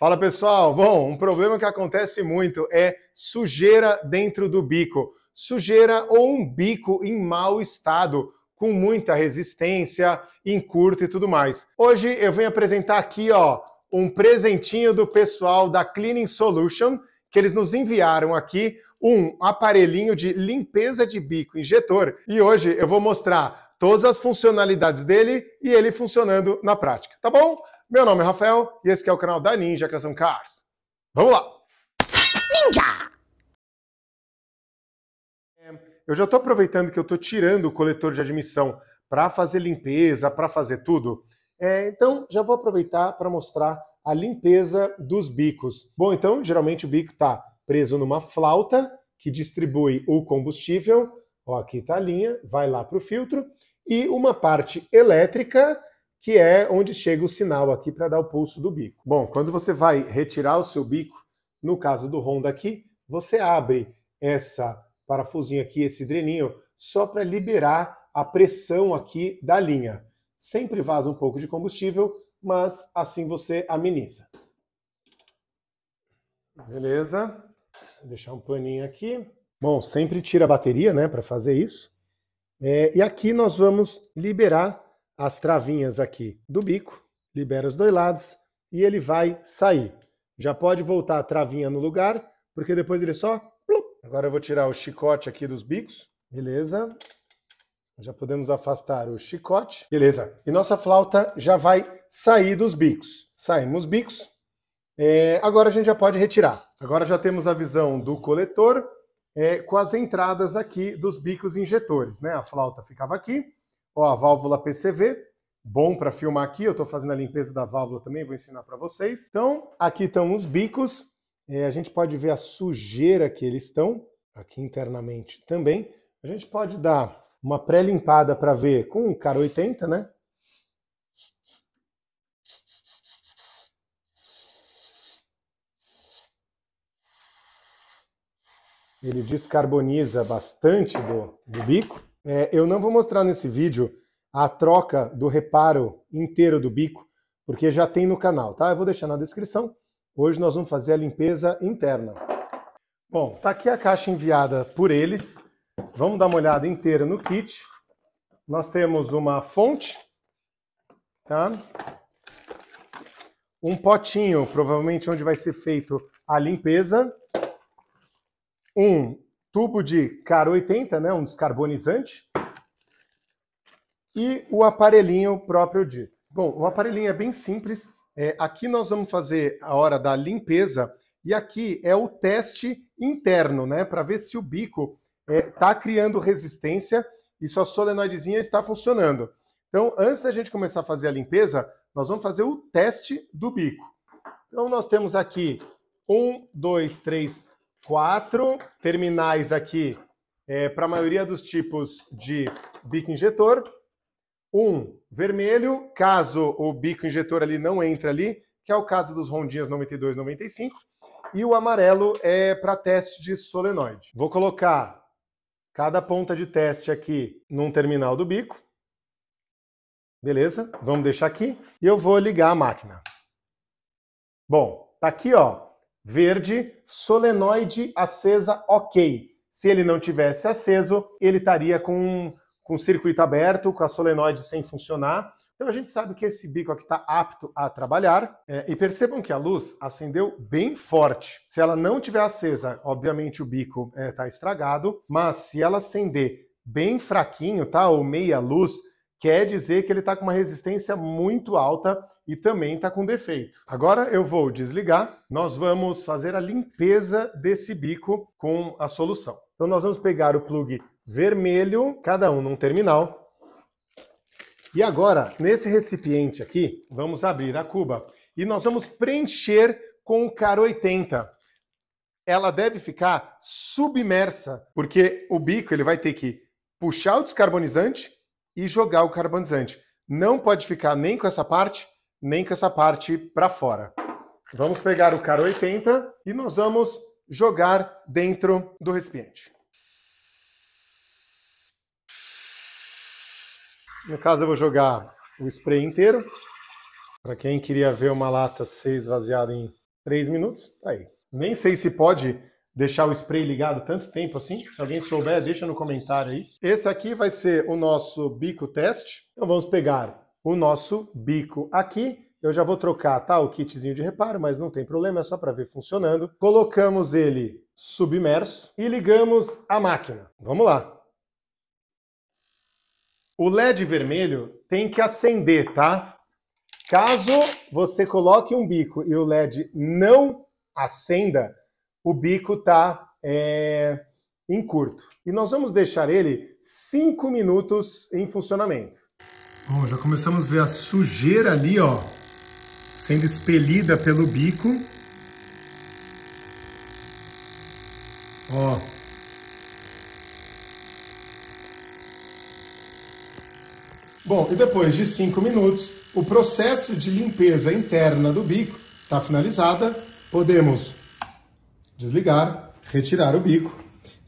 Fala pessoal, bom, um problema que acontece muito é sujeira dentro do bico. Sujeira ou um bico em mau estado, com muita resistência, encurto e tudo mais. Hoje eu venho apresentar aqui, ó, um presentinho do pessoal da Cleaning Solution, que eles nos enviaram aqui um aparelhinho de limpeza de bico injetor. E hoje eu vou mostrar todas as funcionalidades dele e ele funcionando na prática, tá bom? Meu nome é Rafael e esse é o canal da Ninja Custom Cars. Vamos lá! Ninja! É, eu já estou aproveitando que eu estou tirando o coletor de admissão para fazer limpeza, para fazer tudo. É, então, já vou aproveitar para mostrar a limpeza dos bicos. Bom, então, geralmente o bico está preso numa flauta que distribui o combustível. Ó, aqui está a linha, vai lá para o filtro. E uma parte elétrica que é onde chega o sinal aqui para dar o pulso do bico. Bom, quando você vai retirar o seu bico, no caso do Honda aqui, você abre essa parafusinho aqui, esse dreninho, só para liberar a pressão aqui da linha. Sempre vaza um pouco de combustível, mas assim você ameniza. Beleza. Vou deixar um paninho aqui. Bom, sempre tira a bateria, né, para fazer isso. É, e aqui nós vamos liberar as travinhas aqui do bico, libera os dois lados e ele vai sair. Já pode voltar a travinha no lugar, porque depois ele só... Agora eu vou tirar o chicote aqui dos bicos, beleza? Já podemos afastar o chicote, beleza? E nossa flauta já vai sair dos bicos. Saímos bicos. É, agora a gente já pode retirar. Agora já temos a visão do coletor é, com as entradas aqui dos bicos injetores, né? A flauta ficava aqui, Ó, a válvula PCV, bom para filmar aqui, eu estou fazendo a limpeza da válvula também, vou ensinar para vocês. Então, aqui estão os bicos, é, a gente pode ver a sujeira que eles estão, aqui internamente também. A gente pode dar uma pré-limpada para ver com o car 80, né? Ele descarboniza bastante do, do bico. É, eu não vou mostrar nesse vídeo a troca do reparo inteiro do bico, porque já tem no canal, tá? Eu vou deixar na descrição. Hoje nós vamos fazer a limpeza interna. Bom, tá aqui a caixa enviada por eles. Vamos dar uma olhada inteira no kit. Nós temos uma fonte, tá? Um potinho, provavelmente onde vai ser feito a limpeza. Um tubo de Car 80, né, um descarbonizante, e o aparelhinho próprio dito. Bom, o aparelhinho é bem simples. É, aqui nós vamos fazer a hora da limpeza e aqui é o teste interno, né, para ver se o bico está é, tá criando resistência e sua solenoidezinha está funcionando. Então, antes da gente começar a fazer a limpeza, nós vamos fazer o teste do bico. Então, nós temos aqui um, dois, três, quatro terminais aqui é, para a maioria dos tipos de bico injetor. Um vermelho, caso o bico injetor ali não entre ali, que é o caso dos rondinhas 92 95. E o amarelo é para teste de solenoide. Vou colocar cada ponta de teste aqui num terminal do bico. Beleza? Vamos deixar aqui. E eu vou ligar a máquina. Bom, tá aqui, ó, verde, solenoide acesa ok. Se ele não tivesse aceso, ele estaria com, com o circuito aberto, com a solenoide sem funcionar. Então a gente sabe que esse bico aqui está apto a trabalhar. É, e percebam que a luz acendeu bem forte. Se ela não tiver acesa, obviamente o bico está é, tá estragado, mas se ela acender bem fraquinho, tá? Ou meia luz, quer dizer que ele está com uma resistência muito alta e também está com defeito. Agora eu vou desligar, nós vamos fazer a limpeza desse bico com a solução. Então nós vamos pegar o plug vermelho, cada um num terminal, e agora, nesse recipiente aqui, vamos abrir a cuba e nós vamos preencher com o caro 80. Ela deve ficar submersa, porque o bico ele vai ter que puxar o descarbonizante e jogar o carbonizante. Não pode ficar nem com essa parte, nem com essa parte para fora. Vamos pegar o caro 80 e nós vamos jogar dentro do recipiente. No caso, eu vou jogar o spray inteiro. Para quem queria ver uma lata ser esvaziada em 3 minutos, tá aí. Nem sei se pode deixar o spray ligado tanto tempo assim. Se alguém souber, deixa no comentário aí. Esse aqui vai ser o nosso bico teste. Então vamos pegar o nosso bico aqui. Eu já vou trocar, tá? O kitzinho de reparo, mas não tem problema, é só para ver funcionando. Colocamos ele submerso e ligamos a máquina. Vamos lá. O LED vermelho tem que acender, tá? Caso você coloque um bico e o LED não acenda, o bico tá é, em curto. E nós vamos deixar ele 5 minutos em funcionamento. Bom, já começamos a ver a sujeira ali, ó, sendo expelida pelo bico. Ó. Bom, e depois de 5 minutos, o processo de limpeza interna do bico está finalizada. Podemos desligar, retirar o bico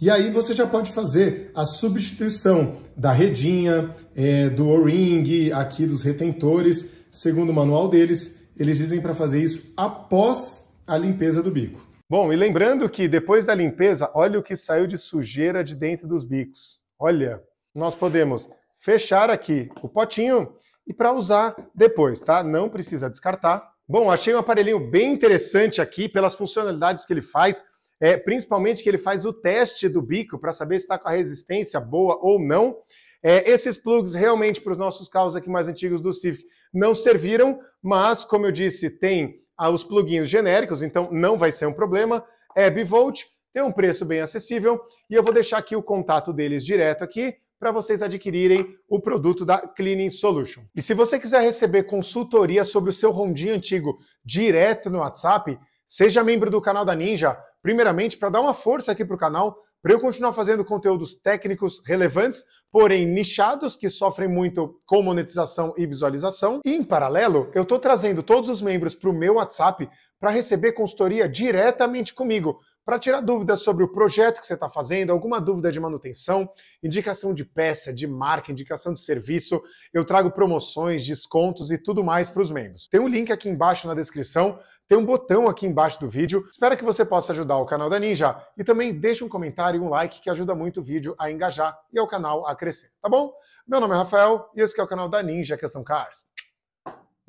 e aí você já pode fazer a substituição da redinha, é, do o-ring, aqui dos retentores. Segundo o manual deles, eles dizem para fazer isso após a limpeza do bico. Bom, e lembrando que depois da limpeza, olha o que saiu de sujeira de dentro dos bicos. Olha, nós podemos fechar aqui o potinho e para usar depois, tá? Não precisa descartar. Bom, achei um aparelhinho bem interessante aqui pelas funcionalidades que ele faz é, principalmente que ele faz o teste do bico para saber se está com a resistência boa ou não. É, esses plugs realmente para os nossos carros aqui mais antigos do Civic não serviram, mas como eu disse, tem ah, os pluguinhos genéricos, então não vai ser um problema. É bivolt, tem um preço bem acessível e eu vou deixar aqui o contato deles direto aqui para vocês adquirirem o produto da Cleaning Solution. E se você quiser receber consultoria sobre o seu rondinho antigo direto no WhatsApp, Seja membro do canal da Ninja, primeiramente para dar uma força aqui para o canal, para eu continuar fazendo conteúdos técnicos relevantes, porém nichados, que sofrem muito com monetização e visualização. E, em paralelo, eu estou trazendo todos os membros para o meu WhatsApp para receber consultoria diretamente comigo para tirar dúvidas sobre o projeto que você está fazendo, alguma dúvida de manutenção, indicação de peça, de marca, indicação de serviço. Eu trago promoções, descontos e tudo mais para os membros. Tem um link aqui embaixo na descrição, tem um botão aqui embaixo do vídeo. Espero que você possa ajudar o canal da Ninja e também deixe um comentário e um like que ajuda muito o vídeo a engajar e ao canal a crescer, tá bom? Meu nome é Rafael e esse é o canal da Ninja Questão Cars.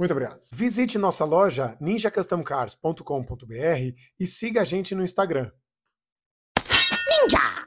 Muito obrigado. Visite nossa loja ninjacustomcars.com.br e siga a gente no Instagram. Ninja!